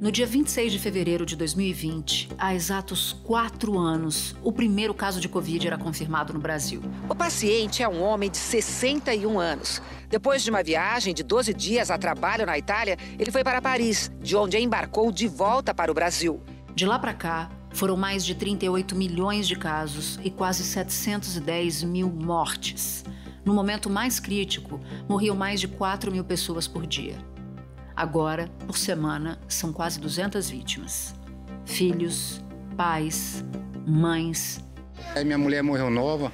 No dia 26 de fevereiro de 2020, há exatos quatro anos, o primeiro caso de Covid era confirmado no Brasil. O paciente é um homem de 61 anos. Depois de uma viagem de 12 dias a trabalho na Itália, ele foi para Paris, de onde embarcou de volta para o Brasil. De lá para cá, foram mais de 38 milhões de casos e quase 710 mil mortes. No momento mais crítico, morriam mais de 4 mil pessoas por dia. Agora, por semana, são quase 200 vítimas. Filhos, pais, mães. Aí minha mulher morreu nova,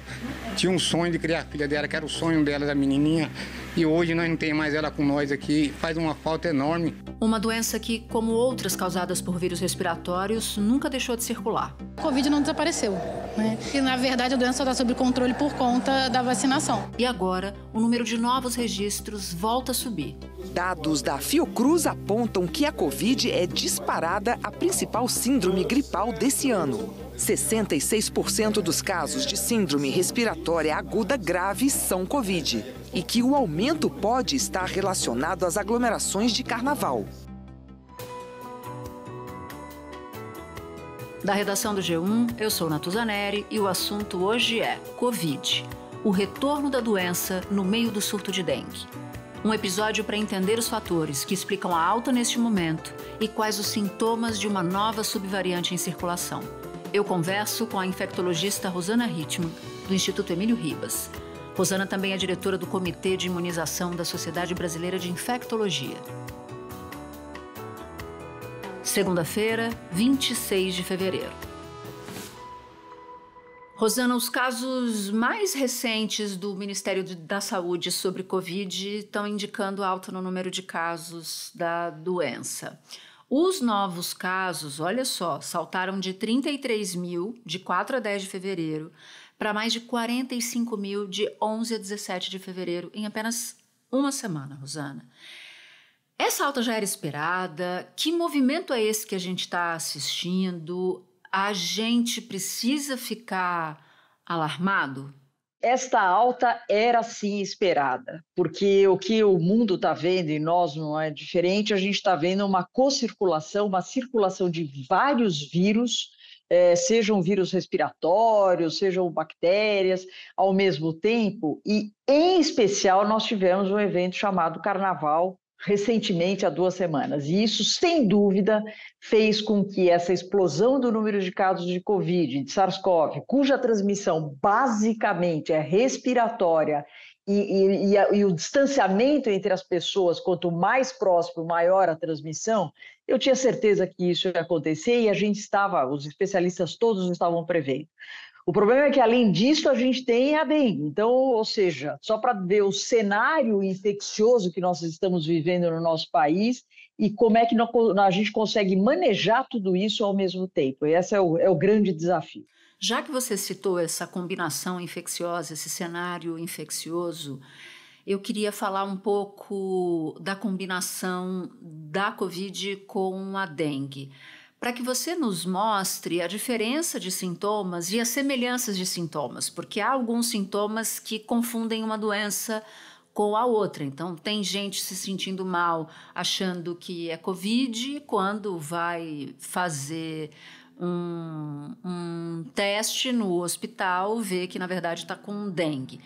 tinha um sonho de criar a filha dela, que era o sonho dela, da menininha e hoje nós não tem mais ela com nós aqui, faz uma falta enorme. Uma doença que, como outras causadas por vírus respiratórios, nunca deixou de circular. Covid não desapareceu, né? E na verdade a doença está sob controle por conta da vacinação. E agora, o número de novos registros volta a subir. Dados da Fiocruz apontam que a Covid é disparada a principal síndrome gripal desse ano. 66% dos casos de síndrome respiratória aguda grave são Covid e que o aumento pode estar relacionado às aglomerações de carnaval. Da redação do G1, eu sou Natuzaneri e o assunto hoje é Covid, o retorno da doença no meio do surto de dengue. Um episódio para entender os fatores que explicam a alta neste momento e quais os sintomas de uma nova subvariante em circulação. Eu converso com a infectologista Rosana Ritman, do Instituto Emílio Ribas. Rosana também é diretora do Comitê de Imunização da Sociedade Brasileira de Infectologia. Segunda-feira, 26 de fevereiro. Rosana, os casos mais recentes do Ministério da Saúde sobre Covid estão indicando alta no número de casos da doença. Os novos casos, olha só, saltaram de 33 mil de 4 a 10 de fevereiro para mais de 45 mil de 11 a 17 de fevereiro, em apenas uma semana, Rosana. Essa alta já era esperada? Que movimento é esse que a gente está assistindo? A gente precisa ficar alarmado? Esta alta era sim esperada, porque o que o mundo está vendo e nós não é diferente, a gente está vendo uma co-circulação, uma circulação de vários vírus é, sejam vírus respiratórios, sejam bactérias, ao mesmo tempo, e em especial nós tivemos um evento chamado Carnaval recentemente há duas semanas. E isso, sem dúvida, fez com que essa explosão do número de casos de Covid, de SARS-CoV, cuja transmissão basicamente é respiratória e, e, e, a, e, o distanciamento entre as pessoas, quanto mais próximo, maior a transmissão, eu tinha certeza que isso ia acontecer e a gente estava, os especialistas todos estavam prevendo. O problema é que, além disso, a gente tem a dengue. Então, ou seja, só para ver o cenário infeccioso que nós estamos vivendo no nosso país e como é que a gente consegue manejar tudo isso ao mesmo tempo. E esse é o, é o grande desafio. Já que você citou essa combinação infecciosa, esse cenário infeccioso, eu queria falar um pouco da combinação da Covid com a dengue, para que você nos mostre a diferença de sintomas e as semelhanças de sintomas, porque há alguns sintomas que confundem uma doença com a outra. Então, tem gente se sentindo mal, achando que é Covid, quando vai fazer um, um teste no hospital, vê que na verdade está com dengue.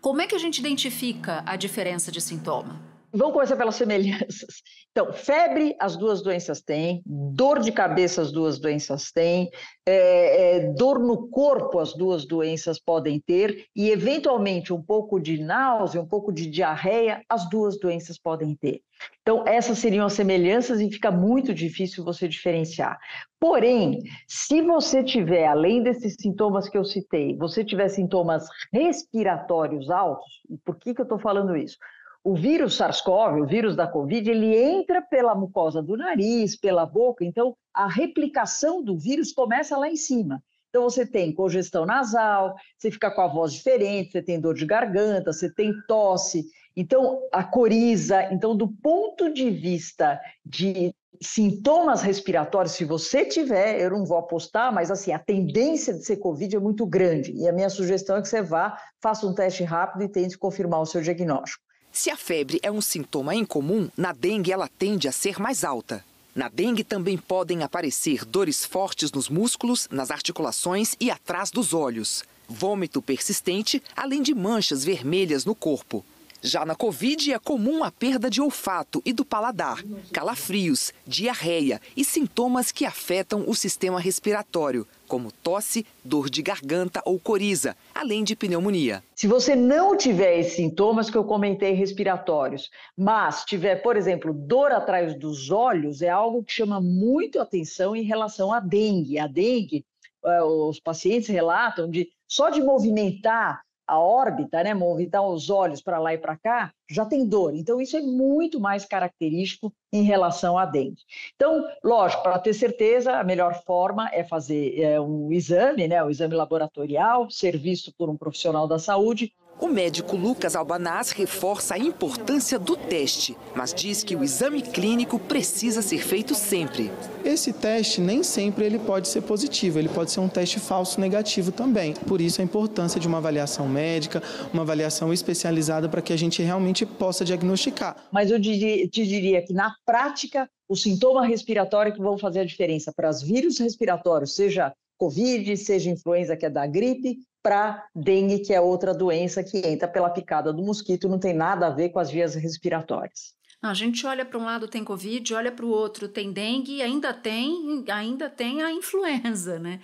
Como é que a gente identifica a diferença de sintoma? Vamos começar pelas semelhanças. Então, febre, as duas doenças têm, dor de cabeça, as duas doenças têm, é, é, dor no corpo, as duas doenças podem ter, e eventualmente um pouco de náusea, um pouco de diarreia, as duas doenças podem ter. Então, essas seriam as semelhanças e fica muito difícil você diferenciar. Porém, se você tiver, além desses sintomas que eu citei, você tiver sintomas respiratórios altos, e por que, que eu estou falando isso? o vírus SARS-CoV, o vírus da Covid, ele entra pela mucosa do nariz, pela boca, então a replicação do vírus começa lá em cima. Então você tem congestão nasal, você fica com a voz diferente, você tem dor de garganta, você tem tosse, então a coriza. Então, do ponto de vista de sintomas respiratórios, se você tiver, eu não vou apostar, mas assim, a tendência de ser Covid é muito grande. E a minha sugestão é que você vá, faça um teste rápido e tente confirmar o seu diagnóstico. Se a febre é um sintoma incomum, na dengue ela tende a ser mais alta. Na dengue também podem aparecer dores fortes nos músculos, nas articulações e atrás dos olhos, vômito persistente, além de manchas vermelhas no corpo. Já na Covid, é comum a perda de olfato e do paladar, calafrios, diarreia e sintomas que afetam o sistema respiratório, como tosse, dor de garganta ou coriza, além de pneumonia. Se você não tiver esses sintomas que eu comentei respiratórios, mas tiver, por exemplo, dor atrás dos olhos, é algo que chama muito atenção em relação à dengue. A dengue, eh, os pacientes relatam de só de movimentar a órbita, né, movimentar os olhos para lá e para cá, já tem dor. Então, isso é muito mais característico em relação à dengue. Então, lógico, para ter certeza, a melhor forma é fazer é, um exame, né, o um exame laboratorial, ser visto por um profissional da saúde, o médico Lucas Albanaz reforça a importância do teste, mas diz que o exame clínico precisa ser feito sempre. Esse teste nem sempre ele pode ser positivo, ele pode ser um teste falso negativo também. Por isso a importância de uma avaliação médica, uma avaliação especializada para que a gente realmente possa diagnosticar. Mas eu te diria que na prática, o sintoma respiratório que vão fazer a diferença para os vírus respiratórios, seja Covid, seja influenza que é da gripe, para dengue, que é outra doença que entra pela picada do mosquito, não tem nada a ver com as vias respiratórias. Ah, a gente olha para um lado tem Covid, olha para o outro tem dengue, ainda tem, ainda tem a influenza, né?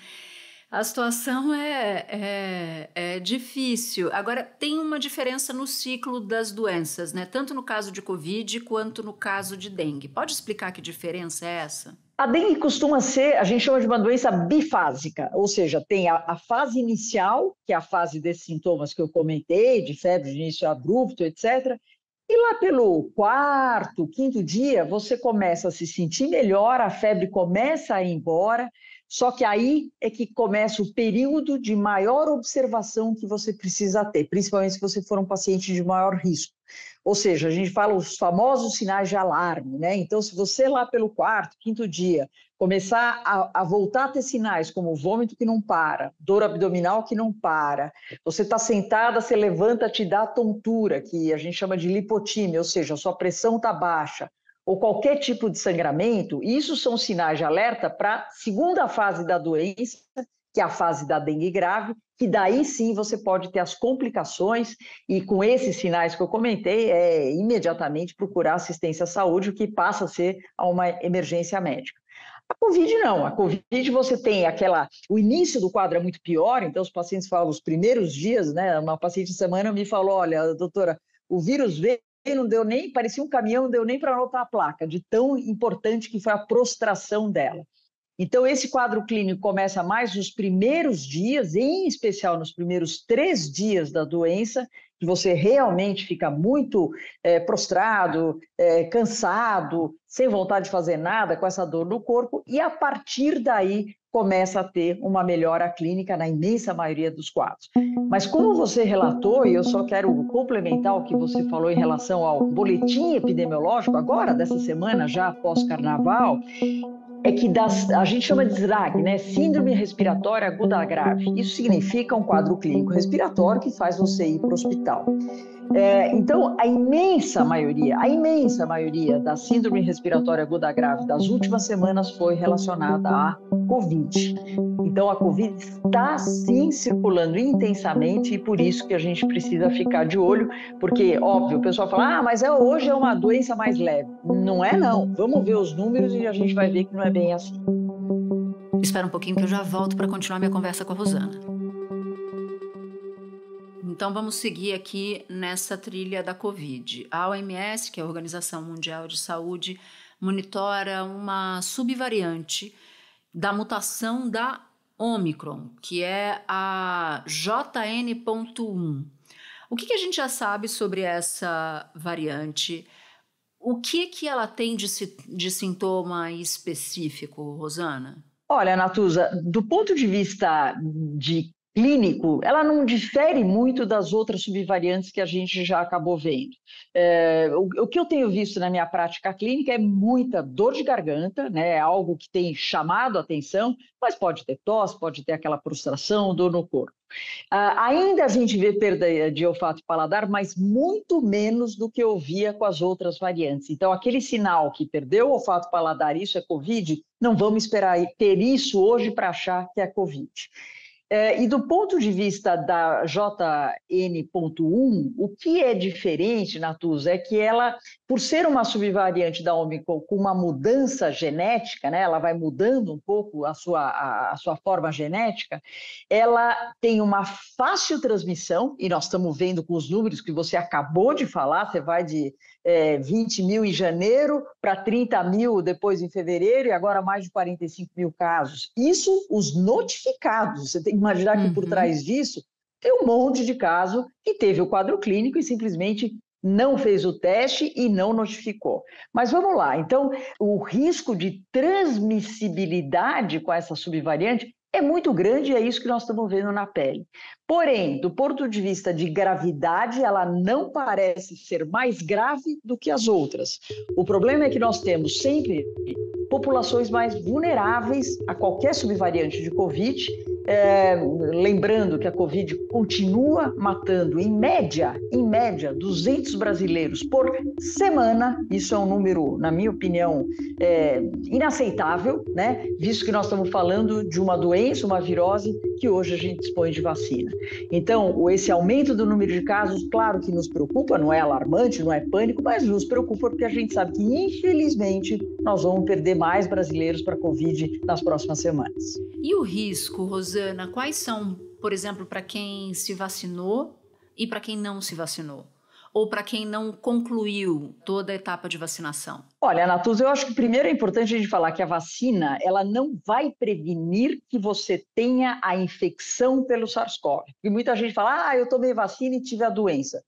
a situação é, é, é, difícil. Agora, tem uma diferença no ciclo das doenças, né? Tanto no caso de Covid quanto no caso de dengue. Pode explicar que diferença é essa? A dengue costuma ser, a gente chama de uma doença bifásica, ou seja, tem a, a fase inicial, que é a fase desses sintomas que eu comentei, de febre de início abrupto, etc. E lá pelo quarto, quinto dia, você começa a se sentir melhor, a febre começa a ir embora, só que aí é que começa o período de maior observação que você precisa ter, principalmente se você for um paciente de maior risco. Ou seja, a gente fala os famosos sinais de alarme, né? Então, se você lá pelo quarto, quinto dia, começar a, a voltar a ter sinais como vômito que não para, dor abdominal que não para, você está sentada, você levanta, te dá tontura, que a gente chama de lipotime, ou seja, a sua pressão está baixa, ou qualquer tipo de sangramento, isso são sinais de alerta para a segunda fase da doença, que é a fase da dengue grave, que daí sim você pode ter as complicações, e com esses sinais que eu comentei, é imediatamente procurar assistência à saúde, o que passa a ser uma emergência médica. A Covid não, a Covid você tem aquela, o início do quadro é muito pior, então os pacientes falam os primeiros dias, né, uma paciente de semana me falou, olha, doutora, o vírus veio não deu nem, parecia um caminhão, não deu nem para anotar a placa, de tão importante que foi a prostração dela. Então, esse quadro clínico começa mais nos primeiros dias, em especial nos primeiros três dias da doença, que você realmente fica muito é, prostrado, é, cansado, sem vontade de fazer nada, com essa dor no corpo, e a partir daí começa a ter uma melhora clínica na imensa maioria dos quadros. Uhum. Mas como você relatou, e eu só quero complementar o que você falou em relação ao boletim epidemiológico agora dessa semana, já pós carnaval, é que das, a gente chama de SRAG, né? Síndrome respiratória aguda grave. Isso significa um quadro clínico respiratório que faz você ir para o hospital. É, então, a imensa maioria, a imensa maioria da síndrome respiratória aguda grave das últimas semanas foi relacionada à Covid. Então, a Covid está sim circulando intensamente e por isso que a gente precisa ficar de olho, porque, óbvio, o pessoal fala, ah, mas é, hoje é uma doença mais leve. Não é, não. Vamos ver os números e a gente vai ver que não é bem assim. Espera um pouquinho que eu já volto para continuar minha conversa com a Rosana. Então vamos seguir aqui nessa trilha da Covid. A OMS, que é a Organização Mundial de Saúde, monitora uma subvariante da mutação da Omicron, que é a JN.1. O que, que, a gente já sabe sobre essa variante? O que que ela tem de, de sintoma específico, Rosana? Olha, Natuza, do ponto de vista de clínico, ela não difere muito das outras subvariantes que a gente já acabou vendo. É, o, o, que eu tenho visto na minha prática clínica é muita dor de garganta, né? É algo que tem chamado a atenção, mas pode ter tosse, pode ter aquela frustração, dor no corpo. Ah, ainda a gente vê perda de olfato e paladar, mas muito menos do que eu via com as outras variantes. Então, aquele sinal que perdeu o olfato e paladar, isso é Covid, não vamos esperar ter isso hoje para achar que é Covid. É, e do ponto de vista da JN.1, o que é diferente, Natuza, é que ela, por ser uma subvariante da Omicron com uma mudança genética, né, ela vai mudando um pouco a sua, a, a sua forma genética, ela tem uma fácil transmissão, e nós estamos vendo com os números que você acabou de falar, você vai de é, 20 mil em janeiro para 30 mil depois em fevereiro, e agora mais de 45 mil casos. Isso os notificados, você tem imaginar que uhum. por trás disso tem um monte de caso que teve o quadro clínico e simplesmente não fez o teste e não notificou. Mas vamos lá, então o risco de transmissibilidade com essa subvariante é muito grande e é isso que nós estamos vendo na pele. Porém, do ponto de vista de gravidade, ela não parece ser mais grave do que as outras. O problema é que nós temos sempre populações mais vulneráveis a qualquer subvariante de Covid é, lembrando que a Covid continua matando, em média, em média, 200 brasileiros por semana. Isso é um número, na minha opinião, é, inaceitável, né? Visto que nós estamos falando de uma doença, uma virose que hoje a gente dispõe de vacina. Então, esse aumento do número de casos, claro que nos preocupa, não é alarmante, não é pânico, mas nos preocupa porque a gente sabe que, infelizmente, nós vamos perder mais brasileiros para a Covid nas próximas semanas. E o risco, Rosana, quais são, por exemplo, para quem se vacinou e para quem não se vacinou? ou para quem não concluiu toda a etapa de vacinação? Olha, Natuza, eu acho que primeiro é importante a gente falar que a vacina ela não vai prevenir que você tenha a infecção pelo SARS-CoV. E muita gente fala, ah, eu tomei vacina e tive a doença.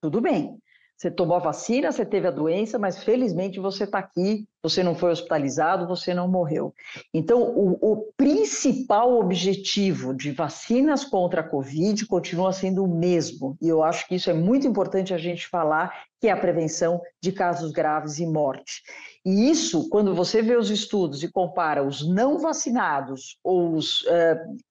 Tudo bem, você tomou a vacina, você teve a doença, mas felizmente você está aqui, você não foi hospitalizado, você não morreu. Então, o, o, principal objetivo de vacinas contra a Covid continua sendo o mesmo. E eu acho que isso é muito importante a gente falar, que é a prevenção de casos graves e morte. E isso, quando você vê os estudos e compara os não vacinados ou os uh,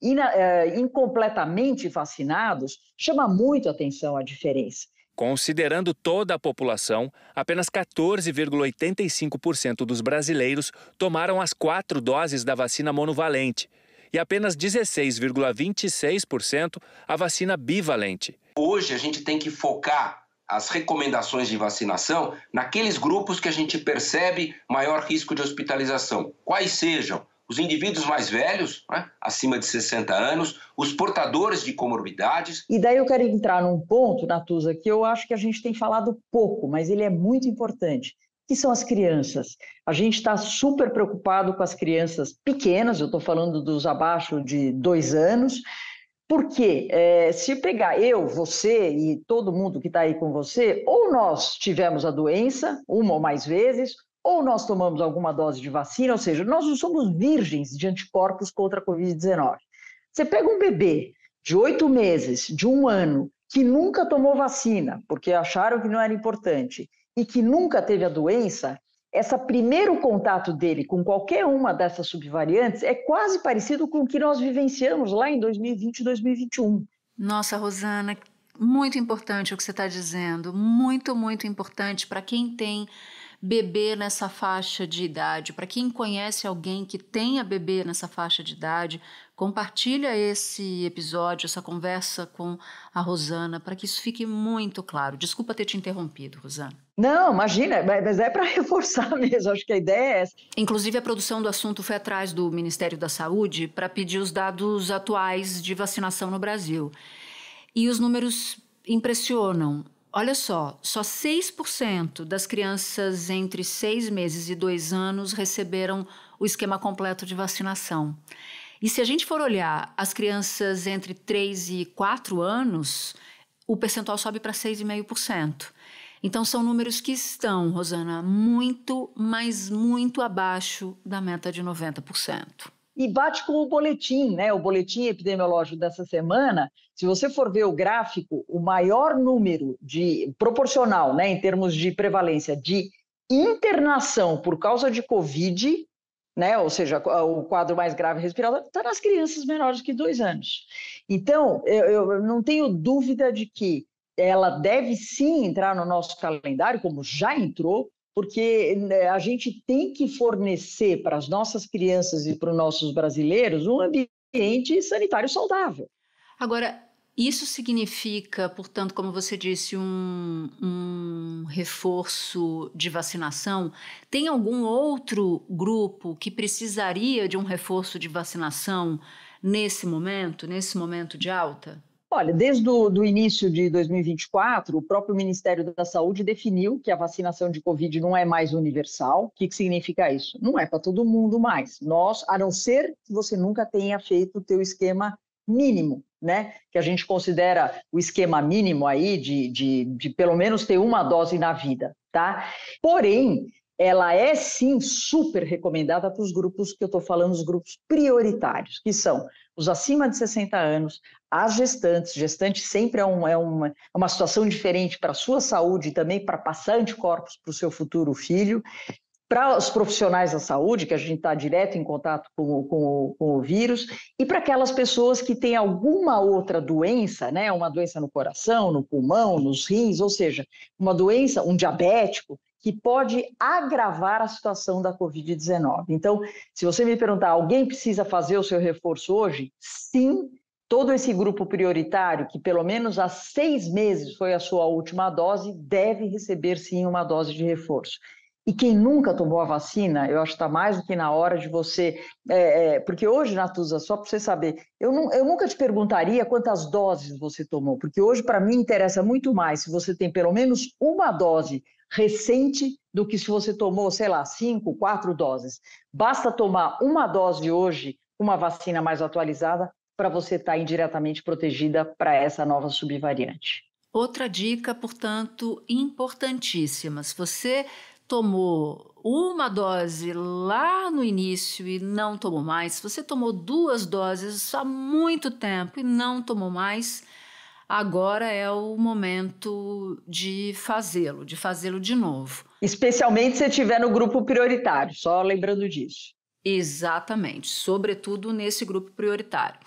ina, uh, incompletamente vacinados, chama muito atenção a diferença. Considerando toda a população, apenas 14,85% dos brasileiros tomaram as quatro doses da vacina monovalente e apenas 16,26% a vacina bivalente. Hoje a gente tem que focar as recomendações de vacinação naqueles grupos que a gente percebe maior risco de hospitalização, quais sejam os indivíduos mais velhos, né, acima de 60 anos, os portadores de comorbidades. E daí eu quero entrar num ponto, Natuza, que eu acho que a gente tem falado pouco, mas ele é muito importante, que são as crianças. A gente está super preocupado com as crianças pequenas, eu estou falando dos abaixo de dois anos, porque é, se pegar eu, você e todo mundo que está aí com você, ou nós tivemos a doença, uma ou mais vezes, ou nós tomamos alguma dose de vacina, ou seja, nós não somos virgens de anticorpos contra a Covid-19. Você pega um bebê de oito meses, de um ano, que nunca tomou vacina, porque acharam que não era importante, e que nunca teve a doença, esse primeiro contato dele com qualquer uma dessas subvariantes é quase parecido com o que nós vivenciamos lá em 2020 e 2021. Nossa, Rosana, muito importante o que você está dizendo, muito, muito importante para quem tem bebê nessa faixa de idade, para quem conhece alguém que tenha bebê nessa faixa de idade, compartilha esse episódio, essa conversa com a Rosana, para que isso fique muito claro. Desculpa ter te interrompido, Rosana. Não, imagina, mas é para reforçar mesmo, acho que a ideia é essa. Inclusive, a produção do assunto foi atrás do Ministério da Saúde para pedir os dados atuais de vacinação no Brasil. E os números impressionam. Olha só, só 6% das crianças entre seis meses e dois anos receberam o esquema completo de vacinação. E se a gente for olhar as crianças entre 3 e 4 anos, o percentual sobe para 6,5%. Então são números que estão, Rosana, muito, mas muito abaixo da meta de 90% e bate com o boletim, né? O boletim epidemiológico dessa semana, se você for ver o gráfico, o maior número de proporcional, né, em termos de prevalência de internação por causa de COVID, né, ou seja, o quadro mais grave respiratório está nas crianças menores que dois anos. Então, eu, eu não tenho dúvida de que ela deve sim entrar no nosso calendário, como já entrou, porque né, a gente tem que fornecer para as nossas crianças e para os nossos brasileiros um ambiente sanitário saudável. Agora, isso significa, portanto, como você disse, um, um, reforço de vacinação. Tem algum outro grupo que precisaria de um reforço de vacinação nesse momento, nesse momento de alta? Olha, desde o início de 2024, o próprio Ministério da Saúde definiu que a vacinação de Covid não é mais universal. O que, que significa isso? Não é para todo mundo mais. Nós, a não ser que você nunca tenha feito o teu esquema mínimo, né? Que a gente considera o esquema mínimo aí de, de, de pelo menos ter uma dose na vida, tá? Porém, ela é sim super recomendada para os grupos que eu estou falando, os grupos prioritários, que são os acima de 60 anos, as gestantes. Gestante sempre é, um, é uma, é uma situação diferente para a sua saúde e também para passar anticorpos para o seu futuro filho. Para os profissionais da saúde, que a gente está direto em contato com, com, com o vírus, e para aquelas pessoas que têm alguma outra doença, né, uma doença no coração, no pulmão, nos rins, ou seja, uma doença, um diabético, que pode agravar a situação da Covid-19. Então, se você me perguntar, alguém precisa fazer o seu reforço hoje? Sim, todo esse grupo prioritário, que pelo menos há seis meses foi a sua última dose, deve receber sim uma dose de reforço. E quem nunca tomou a vacina, eu acho que está mais do que na hora de você. É, é, porque hoje, Natuza, só para você saber, eu, não, eu nunca te perguntaria quantas doses você tomou, porque hoje, para mim, interessa muito mais se você tem pelo menos uma dose recente do que se você tomou, sei lá, cinco, quatro doses. Basta tomar uma dose hoje, uma vacina mais atualizada, para você estar tá indiretamente protegida para essa nova subvariante. Outra dica, portanto, importantíssima. Se você tomou uma dose lá no início e não tomou mais, se você tomou duas doses há muito tempo e não tomou mais, agora é o momento de fazê-lo, de fazê-lo de novo. Especialmente se estiver no grupo prioritário, só lembrando disso. Exatamente, sobretudo nesse grupo prioritário.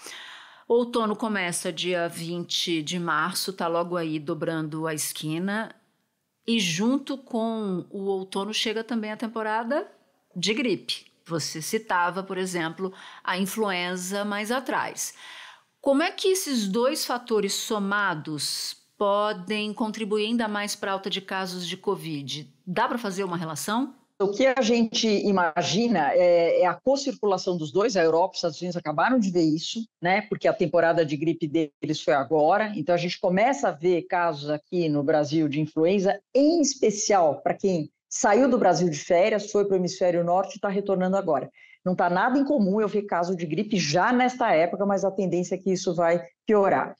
Outono começa dia 20 de março, está logo aí dobrando a esquina. E junto com o outono chega também a temporada de gripe. Você citava, por exemplo, a influenza mais atrás. Como é que esses dois fatores somados podem contribuir ainda mais para a alta de casos de Covid? Dá para fazer uma relação? O que a gente imagina é, é a co-circulação dos dois. A Europa e os Estados Unidos acabaram de ver isso, né? Porque a temporada de gripe deles foi agora. Então a gente começa a ver casos aqui no Brasil de influenza, em especial para quem saiu do Brasil de férias, foi para o hemisfério norte e está retornando agora. Não está nada incomum eu ver caso de gripe já nesta época, mas a tendência é que isso vai piorar.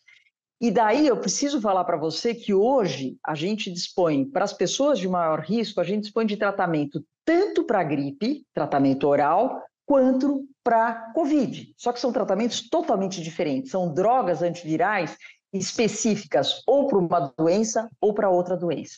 E daí eu preciso falar para você que hoje a gente dispõe, para as pessoas de maior risco, a gente dispõe de tratamento tanto para gripe, tratamento oral, quanto para Covid. Só que são tratamentos totalmente diferentes, são drogas antivirais específicas ou para uma doença ou para outra doença.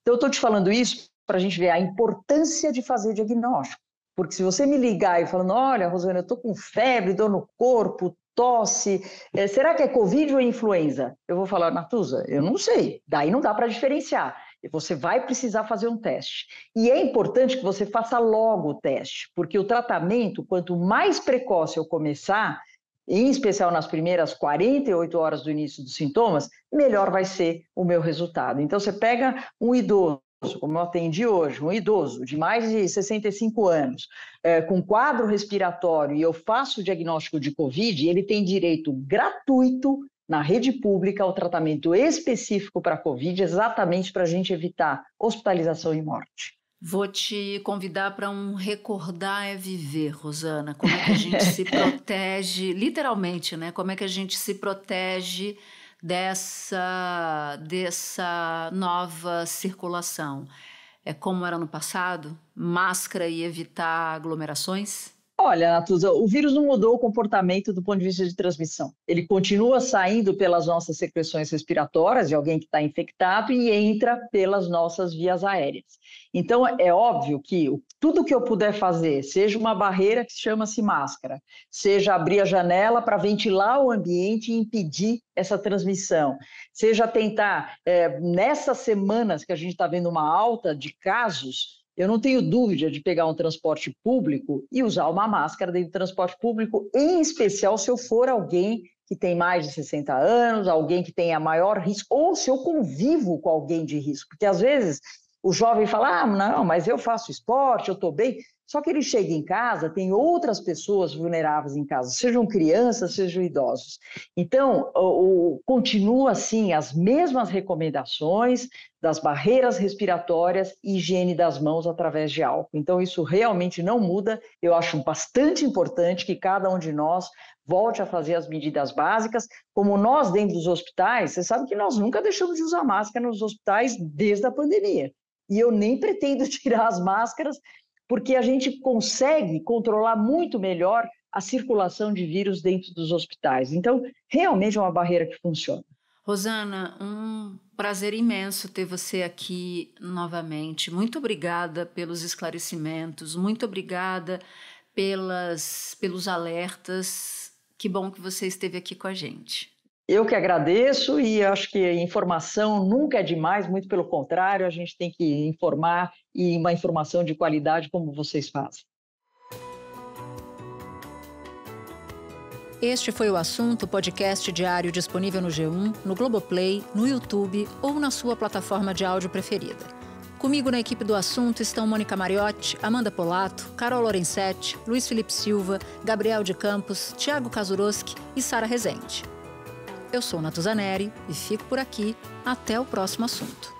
Então eu estou te falando isso para a gente ver a importância de fazer diagnóstico. Porque se você me ligar e falando, olha, Rosana, eu estou com febre, dor no corpo, tosse, é, será que é Covid ou influenza? Eu vou falar, Natuza, eu não sei, daí não dá para diferenciar. Você vai precisar fazer um teste. E é importante que você faça logo o teste, porque o tratamento, quanto mais precoce eu começar, em especial nas primeiras 48 horas do início dos sintomas, melhor vai ser o meu resultado. Então, você pega um idoso como eu atendi hoje, um idoso de mais de 65 anos, é, com quadro respiratório, e eu faço o diagnóstico de Covid, ele tem direito gratuito na rede pública ao tratamento específico para Covid, exatamente para a gente evitar hospitalização e morte. Vou te convidar para um recordar é viver, Rosana. Como é que a gente se protege, literalmente, né? Como é que a gente se protege dessa, dessa nova circulação. É como era no passado, máscara e evitar aglomerações? Olha, Natuza, o vírus não mudou o comportamento do ponto de vista de transmissão. Ele continua saindo pelas nossas secreções respiratórias de alguém que está infectado e entra pelas nossas vias aéreas. Então, é óbvio que tudo que eu puder fazer, seja uma barreira que chama-se máscara, seja abrir a janela para ventilar o ambiente e impedir essa transmissão, seja tentar, é, nessas semanas que a gente está vendo uma alta de casos, eu não tenho dúvida de pegar um transporte público e usar uma máscara dentro do transporte público, em especial se eu for alguém que tem mais de 60 anos, alguém que tenha maior risco, ou se eu convivo com alguém de risco. Porque às vezes o jovem fala: ah, não, mas eu faço esporte, eu estou bem. Só que ele chega em casa, tem outras pessoas vulneráveis em casa, sejam crianças, sejam idosos. Então, o, o, continua assim as mesmas recomendações das barreiras respiratórias e higiene das mãos através de álcool. Então, isso realmente não muda. Eu acho bastante importante que cada um de nós volte a fazer as medidas básicas, como nós dentro dos hospitais, você sabe que nós nunca deixamos de usar máscara nos hospitais desde a pandemia e eu nem pretendo tirar as máscaras, porque a gente consegue controlar muito melhor a circulação de vírus dentro dos hospitais. Então, realmente é uma barreira que funciona. Rosana, um prazer imenso ter você aqui novamente. Muito obrigada pelos esclarecimentos, muito obrigada pelas, pelos alertas. Que bom que você esteve aqui com a gente. Eu que agradeço e acho que informação nunca é demais, muito pelo contrário, a gente tem que informar e uma informação de qualidade como vocês fazem. Este foi o assunto podcast diário disponível no G1, no Globoplay, no YouTube ou na sua plataforma de áudio preferida. Comigo na equipe do assunto estão Mônica Mariotti, Amanda Polato, Carol Lorenzetti, Luiz Felipe Silva, Gabriel de Campos, Thiago Kazuroski e Sara Rezende. Eu sou Natuzaneri e fico por aqui. Até o próximo assunto.